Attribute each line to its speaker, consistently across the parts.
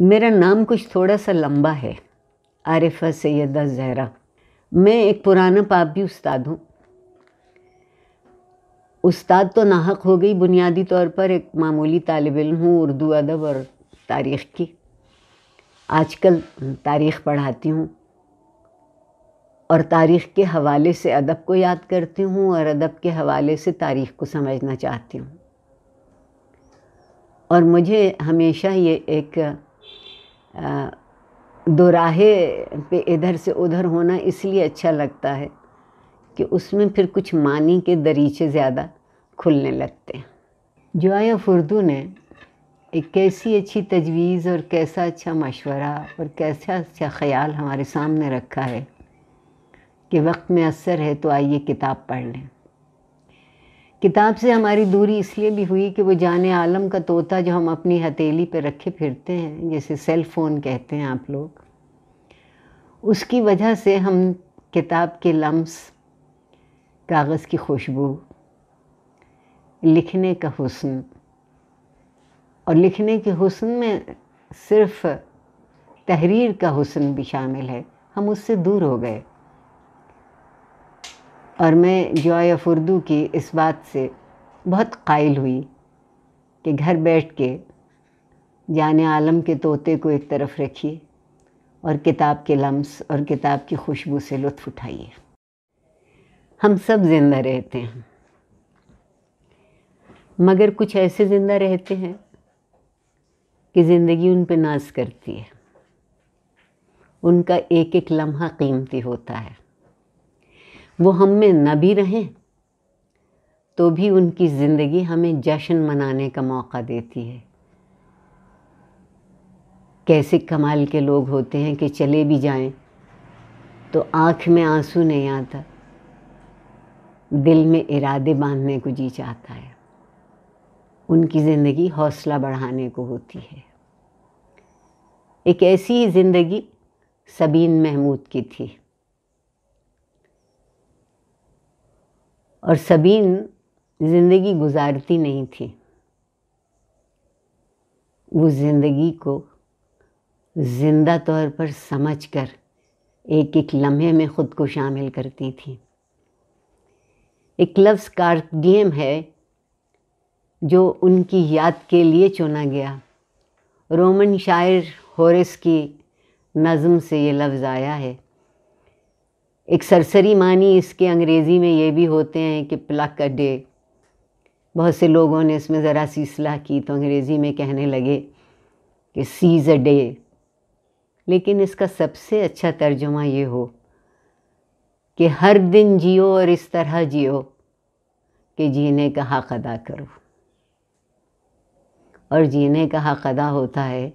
Speaker 1: मेरा नाम कुछ थोड़ा सा लंबा है आरिफा सैदा जहरा मैं एक पुराना पापी उस्ताद हूँ उस्ताद तो नाहक हो गई बुनियादी तौर पर एक मामूली तालब इम हूँ उर्दू अदब और तारीख़ की आजकल तारीख़ पढ़ाती हूँ और तारीख़ के हवाले से अदब को याद करती हूँ और अदब के हवाले से तारीख़ को समझना चाहती हूँ और मुझे हमेशा ये एक दोराहे पे इधर से उधर होना इसलिए अच्छा लगता है कि उसमें फिर कुछ मानी के दरीचे ज़्यादा खुलने लगते हैं जोया फुर्दू ने एक कैसी अच्छी तजवीज़ और कैसा अच्छा मशवरा और कैसा अच्छा ख्याल हमारे सामने रखा है कि वक्त में असर है तो आइए किताब पढ़ लें किताब से हमारी दूरी इसलिए भी हुई कि वो जाने आलम का तोता जो हम अपनी हथेली पर रखे फिरते हैं जैसे सेल फ़ोन कहते हैं आप लोग उसकी वजह से हम किताब के लम्स कागज़ की खुशबू लिखने का हुसन और लिखने के हुसन में सिर्फ़ तहरीर का हुसन भी शामिल है हम उससे दूर हो गए और मैं जॉय ऑफ उर्दू की इस बात से बहुत कायल हुई कि घर बैठ के जाने आलम के तोते को एक तरफ रखिए और किताब के लम्स और किताब की खुशबू से लुत्फ़ उठाइए हम सब ज़िंदा रहते हैं मगर कुछ ऐसे ज़िंदा रहते हैं कि ज़िंदगी उन पर नाज करती है उनका एक एक लम्हा कीमती होता है वो हम में न भी रहें तो भी उनकी ज़िंदगी हमें जश्न मनाने का मौका देती है कैसे कमाल के लोग होते हैं कि चले भी जाएं तो आँख में आंसू नहीं आता दिल में इरादे बांधने को जी चाहता है उनकी ज़िंदगी हौसला बढ़ाने को होती है एक ऐसी ही ज़िंदगी सबीन महमूद की थी और सबीन ज़िंदगी गुजारती नहीं थी वो ज़िंदगी को ज़िंदा तौर पर समझकर एक एक लम्हे में ख़ुद को शामिल करती थी एक लफ्ज़ कार्डियम है जो उनकी याद के लिए चुना गया रोमन शायर होरेस की नज़म से ये लफ्ज़ आया है एक सरसरी मानी इसके अंग्रेज़ी में ये भी होते हैं कि प्लक अ डे बहुत से लोगों ने इसमें ज़रा सी सलाह की तो अंग्रेज़ी में कहने लगे कि सीज़ अ डे लेकिन इसका सबसे अच्छा तर्जुमा ये हो कि हर दिन जियो और इस तरह जियो कि जीने का हक़ अदा करो और जीने का हक़ अदा होता है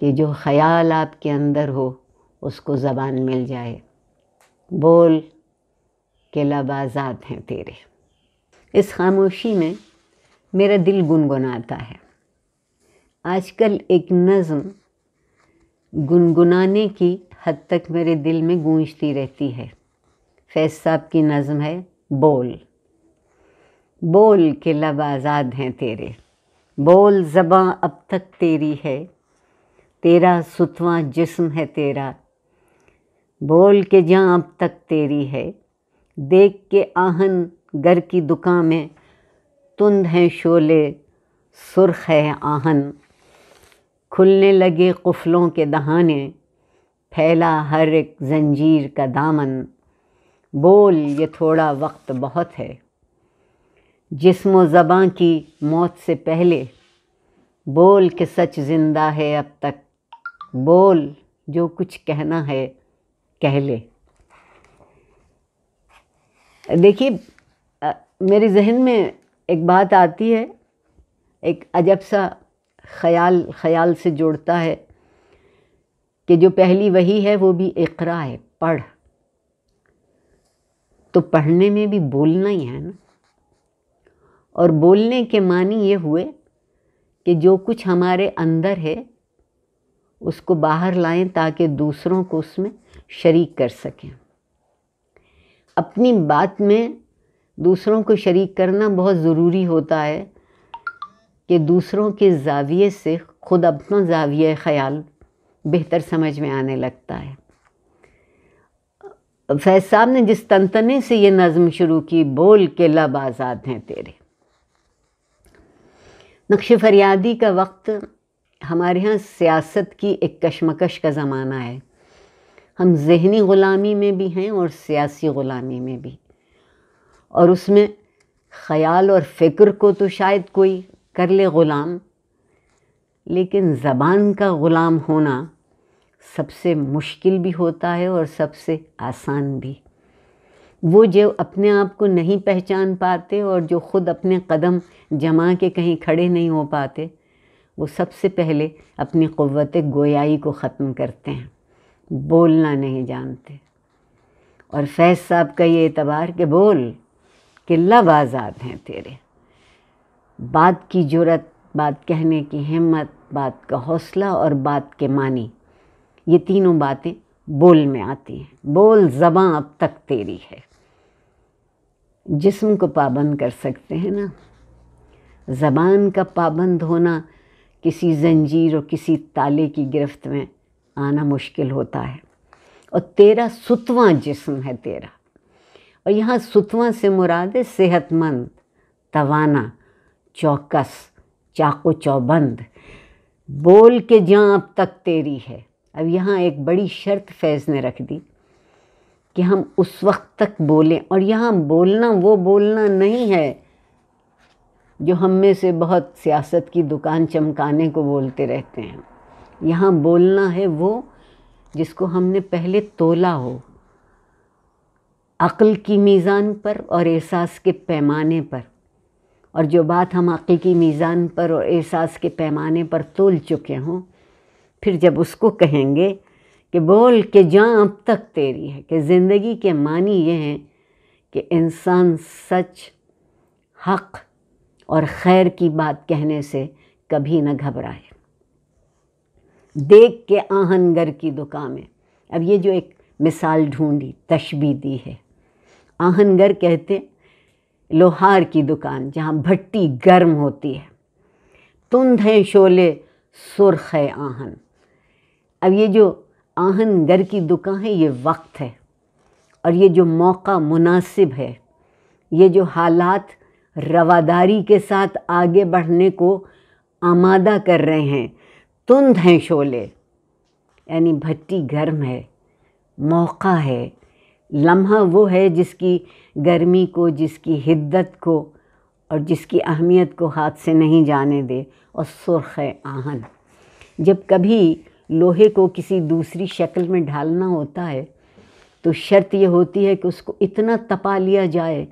Speaker 1: कि जो ख्याल आपके अंदर हो उसको ज़बान मिल जाए बोल के लब आज़ाद हैं तेरे इस खामोशी में मेरा दिल गुनगुनाता है आजकल एक नज़म गुनगुनाने की हद तक मेरे दिल में गूंजती रहती है फैज साहब की नज़म है बोल बोल के लब आज़ाद हैं तेरे बोल जबां अब तक तेरी है तेरा सुतवा जिस्म है तेरा बोल के जहाँ अब तक तेरी है देख के आहन घर की दुकान में तुंद हैं शोले सुर्ख है आहन खुलने लगे कुफलों के दहाने फैला हर एक जंजीर का दामन बोल ये थोड़ा वक्त बहुत है जिस्म ज़बाँ की मौत से पहले बोल के सच ज़िंदा है अब तक बोल जो कुछ कहना है कह ले देखिए मेरे जहन में एक बात आती है एक अजब सा ख्याल ख्याल से जोड़ता है कि जो पहली वही है वो भी इकरा है पढ़ तो पढ़ने में भी बोलना ही है ना और बोलने के मानी ये हुए कि जो कुछ हमारे अंदर है उसको बाहर लाएं ताकि दूसरों को उसमें शरीक कर सकें अपनी बात में दूसरों को शरीक करना बहुत ज़रूरी होता है कि दूसरों के जाविये से ख़ुद अपना जाविया ख़याल बेहतर समझ में आने लगता है फैज साहब ने जिस तनतने से ये नज़म शुरू की बोल के लब आज़ाद हैं तेरे नक्श फरियादी का वक्त हमारे यहाँ सियासत की एक कशमकश का ज़माना है हम जहनी ग़ुलामी में भी हैं और सियासी ग़ुलामी में भी और उसमें ख़याल और फ़िक्र को तो शायद कोई कर ले ग़ुलाम लेकिन ज़बान का ग़ुलाम होना सबसे मुश्किल भी होता है और सबसे आसान भी वो जो अपने आप को नहीं पहचान पाते और जो ख़ुद अपने कदम जमा के कहीं खड़े नहीं हो पाते वो सबसे पहले अपनी क़वत गोयाई को ख़त्म करते हैं बोलना नहीं जानते और फैज़ साहब का ये एतबार कि बोल कि लब आज़ाद हैं तेरे बात की जरूरत बात कहने की हिम्मत बात का हौसला और बात के मानी ये तीनों बातें बोल में आती हैं बोल जबाँ अब तक तेरी है जिस्म को पाबंद कर सकते हैं ना ज़बान का पाबंद होना किसी जंजीर और किसी ताले की गिरफ्त में आना मुश्किल होता है और तेरा सुतवा जिस्म है तेरा और यहाँ सुतवा से मुराद है सेहतमंद तवाना चौकस चाकू चौबंद बोल के जहाँ अब तक तेरी है अब यहाँ एक बड़ी शर्त फैज़ ने रख दी कि हम उस वक्त तक बोलें और यहाँ बोलना वो बोलना नहीं है जो हम में से बहुत सियासत की दुकान चमकाने को बोलते रहते हैं यहाँ बोलना है वो जिसको हमने पहले तोला हो अक्ल की मीज़ान पर और एहसास के पैमाने पर और जो बात हम अक्ल की मीज़ान पर और एहसास के पैमाने पर तोल चुके हों फिर जब उसको कहेंगे कि बोल के जहाँ अब तक तेरी है कि ज़िंदगी के मानी ये हैं कि इंसान सच हक़ और खैर की बात कहने से कभी न घबराए देख के आहनगर की दुकान में अब ये जो एक मिसाल ढूंढी तशबी दी है आहनगर कहते लोहार की दुकान जहाँ भट्टी गर्म होती है तुंद है शोले सुर्ख है आहन अब ये जो आहनगर की दुकान है ये वक्त है और ये जो मौका मुनासिब है ये जो हालात रवादारी के साथ आगे बढ़ने को आमादा कर रहे हैं तुंद हैं शोले यानी भट्टी गर्म है मौका है लम्हा वो है जिसकी गर्मी को जिसकी हिद्दत को और जिसकी अहमियत को हाथ से नहीं जाने दे और सुर्ख है आहन जब कभी लोहे को किसी दूसरी शक्ल में ढालना होता है तो शर्त यह होती है कि उसको इतना तपा लिया जाए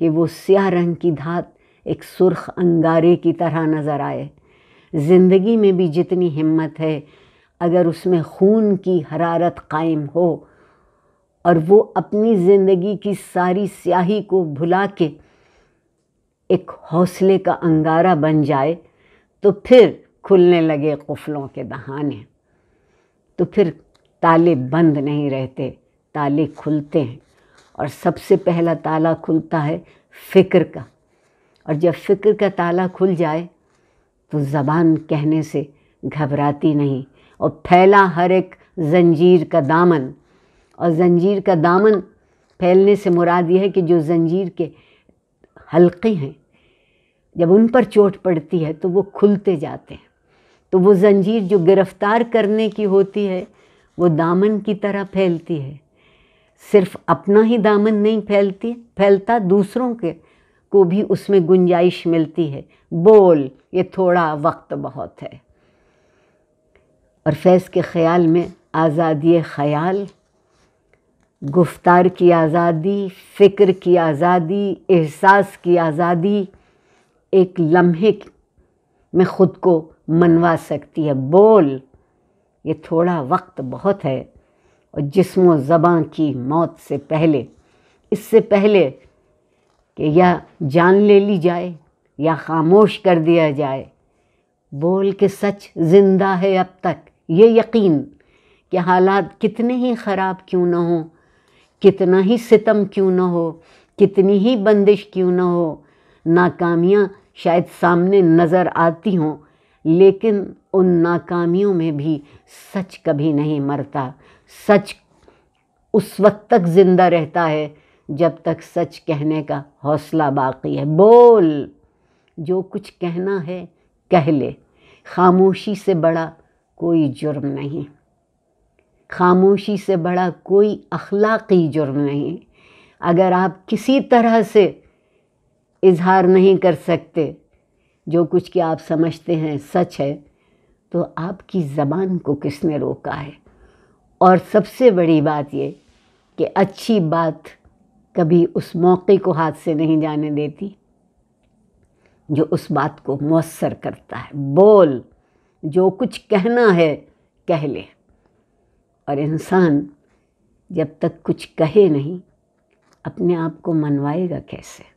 Speaker 1: कि वो स्याह रंग की धात एक सुर्ख अंगारे की तरह नज़र आए ज़िंदगी में भी जितनी हिम्मत है अगर उसमें खून की हरारत कायम हो और वो अपनी ज़िंदगी की सारी स्याही को भुला के एक हौसले का अंगारा बन जाए तो फिर खुलने लगे कुफलों के बहाने तो फिर ताले बंद नहीं रहते ताले खुलते हैं और सबसे पहला ताला खुलता है फ़िक्र का और जब फ़िक्र का ताला खुल जाए तो ज़बान कहने से घबराती नहीं और फैला हर एक जंजीर का दामन और जंजीर का दामन फैलने से मुराद यह है कि जो जंजीर के हल्के हैं जब उन पर चोट पड़ती है तो वो खुलते जाते हैं तो वो जंजीर जो गिरफ्तार करने की होती है वो दामन की तरह फैलती है सिर्फ अपना ही दामन नहीं फैलती फैलता दूसरों के को भी उसमें गुंजाइश मिलती है बोल ये थोड़ा वक्त बहुत है और फैज़ के ख़्याल में आज़ादी ख़याल गुफ्तार की आज़ादी फ़िक्र की आज़ादी एहसास की आज़ादी एक लम्हे में ख़ुद को मनवा सकती है बोल ये थोड़ा वक्त बहुत है और जिसम ज़बाँ की मौत से पहले इससे पहले कि या जान ले ली जाए या खामोश कर दिया जाए बोल के सच जिंदा है अब तक ये यकीन कि हालात कितने ही ख़राब क्यों न हो कितना ही सितम क्यों न हो कितनी ही बंदिश क्यों न हो नाकामियाँ शायद सामने नज़र आती हों लेकिन उन नाकामियों में भी सच कभी नहीं मरता सच उस वक्त तक ज़िंदा रहता है जब तक सच कहने का हौसला बाकी है बोल जो कुछ कहना है कह ले खामोशी से बड़ा कोई जुर्म नहीं खामोशी से बड़ा कोई अखलाकी जुर्म नहीं अगर आप किसी तरह से इजहार नहीं कर सकते जो कुछ कि आप समझते हैं सच है तो आपकी ज़बान को किसने रोका है और सबसे बड़ी बात ये कि अच्छी बात कभी उस मौके को हाथ से नहीं जाने देती जो उस बात को मौसर करता है बोल जो कुछ कहना है कह ले और इंसान जब तक कुछ कहे नहीं अपने आप को मनवाएगा कैसे